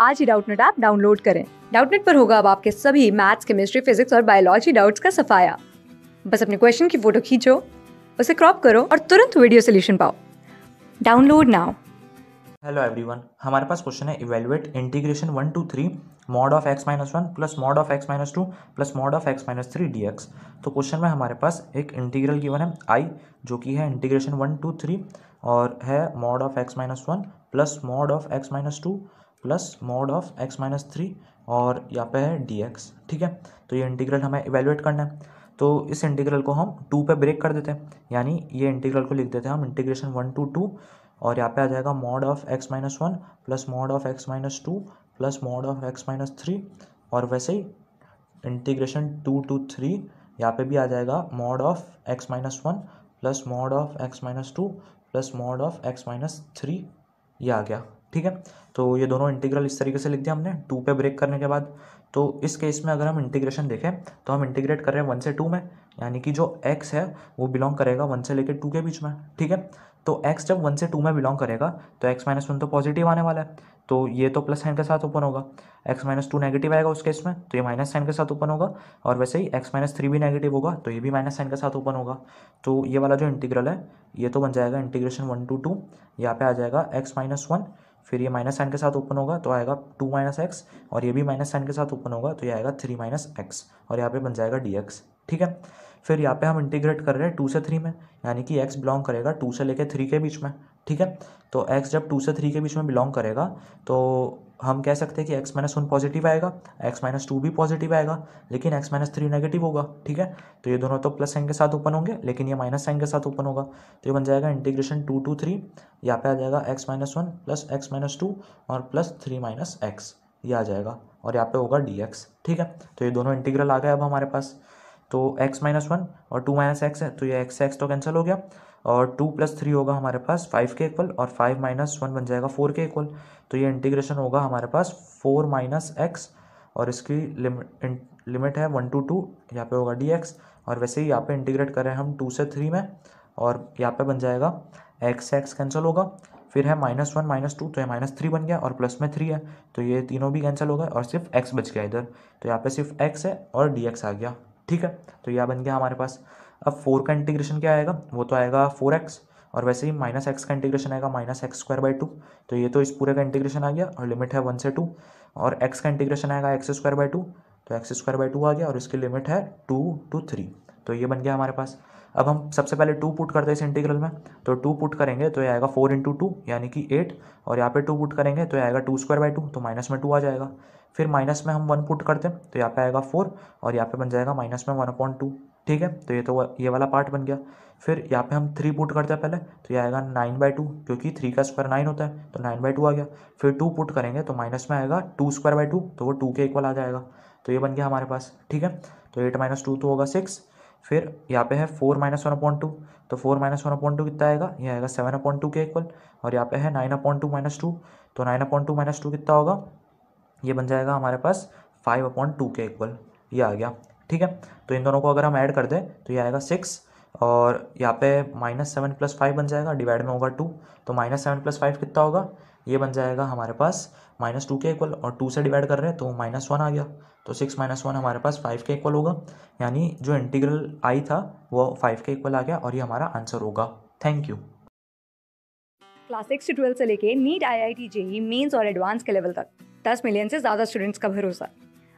आज ही Doubtnut app download करें डाउटनेट पर होगा अब आपके सभी मैथ्स केमिस्ट्री फिजिक्स और बायोलॉजी डाउट्स का सफाया बस अपने क्वेश्चन की फोटो खींचो उसे क्रॉप करो और तुरंत वीडियो सोल्यूशन पाओ डाउनलोड नाउ हेलो एवरीवन हमारे पास क्वेश्चन है evaluate integration one two three mod of x minus one plus mod of x minus two plus mod of x minus three d x तो question में हमारे पास एक integral given है आई जो कि है इंटीग्रेशन वन टू थ्री और है mod of x minus one plus mod of x minus two plus mod of x minus three और यहाँ पे है डी एक्स ठीक है तो ये इंटीग्रल हमें इवेलुएट करना है तो इस इंटीग्रल को हम टू पे ब्रेक कर देते हैं यानी ये इंटीग्रल को लिख देते हैं हम इंटीग्रेशन वन टू टू और यहाँ पे आ जाएगा mod of x minus one plus mod of x minus two plus mod of x minus three और वैसे ही इंटीग्रेशन टू टू थ्री यहाँ पे भी आ जाएगा mod of x minus one plus mod of x minus two plus mod of x minus three ये आ गया ठीक है तो ये दोनों इंटीग्रल इस तरीके से लिख दिया हमने टू पे ब्रेक करने के बाद तो इस केस में अगर हम इंटीग्रेशन देखें तो हम इंटीग्रेट कर रहे हैं वन से टू में यानी कि जो एक्स है वो बिलोंग करेगा वन से लेकर टू के बीच में ठीक है तो एक्स जब वन से टू में बिलोंग करेगा तो एक्स माइनस वन तो पॉजिटिव आने वाला है तो ये तो प्लस साइन के साथ ओपन होगा एक्स माइनस टू नेगेटिव आएगा उस केस में तो ये माइनस साइन के साथ ओपन होगा और वैसे ही एक्स माइनस थ्री भी नेगेटिव होगा तो ये भी माइनस साइन के साथ ओपन होगा तो ये वाला जो इंटीग्रल है ये तो बन जाएगा इंटीग्रेशन वन टू टू यहाँ पे आ जाएगा एक्स माइनस वन फिर ये माइनस साइन के साथ ओपन होगा तो आएगा टू माइनस एक्स और ये भी माइनस साइन के साथ ओपन होगा तो ये आएगा थ्री माइनस एक्स और यहाँ पे बन जाएगा डी एक्स ठीक है फिर यहाँ पे हम इंटीग्रेट कर रहे हैं टू से थ्री में यानी कि एक्स बिलोंग करेगा टू से लेके थ्री के बीच में ठीक है तो एक्स जब टू से थ्री के बीच में बिलोंग करेगा तो हम कह सकते हैं कि एक्स माइनस वन पॉजिटिव आएगा एक्स माइनस टू भी पॉजिटिव आएगा लेकिन एक्स माइनस थ्री नेगेटिव होगा ठीक है तो ये दोनों तो प्लस साइन के साथ ओपन होंगे लेकिन ये माइनस साइन के साथ ओपन होगा तो ये बन जाएगा इंटीग्रेशन टू टू थ्री यहाँ पे आ जाएगा x minus one plus x minus two और प्लस थ्री माइनस एक्स ये आ जाएगा और यहाँ पे होगा डी एक्स ठीक है तो ये दोनों इंटीग्रल आ गए अब हमारे पास तो एक्स माइनस वन और टू माइनस एक्स है तो ये एक्स से एक्स तो कैंसिल हो गया और टू प्लस थ्री होगा हमारे पास फाइव के इक्वल और फाइव माइनस वन बन जाएगा फोर के इक्वल तो ये इंटीग्रेशन होगा हमारे पास फोर माइनस एक्स और इसकी लिमिट लिमिट है वन टू टू यहाँ पे होगा डी एक्स और वैसे ही यहाँ पे इंटीग्रेट करें हम टू से थ्री में और यहाँ पे बन जाएगा एक्स एक्स कैंसिल होगा फिर है माइनस वन माइनस टू तो ये माइनस थ्री बन गया और प्लस में थ्री है तो ये तीनों भी कैंसिल हो गए और सिर्फ एक्स बच गया इधर तो यहाँ पे सिर्फ एक्स है और डी एक्स आ गया ठीक है तो यह बन गया हमारे पास अब फोर का इंटीग्रेशन क्या आएगा वो तो आएगा फोर एक्स और वैसे ही माइनस एक्स का इंटीग्रेशन आएगा minus x square by two तो ये तो इस पूरे का इंटीग्रेशन आ गया और लिमिट है वन से टू और एक्स का इंटीग्रेशन आएगा एक्स स्क्वायर बाई टू तो एक्स स्क्वायर बाई टू आ गया और इसकी लिमिट है टू टू थ्री तो ये बन गया हमारे पास अब हम सबसे पहले टू पुट करते हैं इस इंटीग्रल में तो टू पुट करेंगे तो ये आएगा फोर इंटू टू यानी कि एट और यहाँ पे टू पुट करेंगे तो ये आएगा टू स्क्वायर बाई टू तो माइनस में टू आ जाएगा फिर माइनस में हम वन पुट करते हैं तो यहाँ पे आएगा फोर और यहाँ पे बन जाएगा माइनस में वन अपॉइंट टू ठीक है तो ये तो ये वाला पार्ट बन गया फिर यहाँ पे हम थ्री पुट करते हैं पहले तो ये आएगा नाइन बाई टू क्योंकि थ्री का स्क्वायर नाइन होता है तो नाइन बाई टू आ गया फिर टू पुट करेंगे तो माइनस में आएगा टू स्क्वायर बाई टू तो वो टू के इक्वल आ जाएगा तो ये बन गया हमारे पास ठीक है तो एट माइनस टू तो होगा सिक्स फिर यहाँ पे है four minus one upon two तो four minus one upon two कितना आएगा ये आएगा सेवन अपॉइंट टू के इक्वल और यहाँ पे है nine upon two minus two तो nine upon two minus two कितना होगा ये बन जाएगा हमारे पास फाइव अपॉइंट टू के इक्वल ये आ गया ठीक है तो इन दोनों को अगर हम ऐड कर दें तो ये आएगा सिक्स और यहाँ पे माइनस सेवन प्लस फाइव बन जाएगा डिवाइड में होगा टू तो माइनस सेवन प्लस फाइव कितना होगा ये बन जाएगा हमारे पास माइनस टू के इक्वल और टू से डिवाइड कर रहे हैं तो माइनस वन आ गया तो सिक्स माइनस वन हमारे पास फाइव के इक्वल होगा यानी जो इंटीग्रल आई था वो फाइव के इक्वल आ गया और ये हमारा आंसर होगा थैंक यू क्लास सिक्स से ट्वेल्थ से लेके NEET I I T JEE mains और एडवांस के लेवल तक दस मिलियन से ज़्यादा स्टूडेंट्स का भरोसा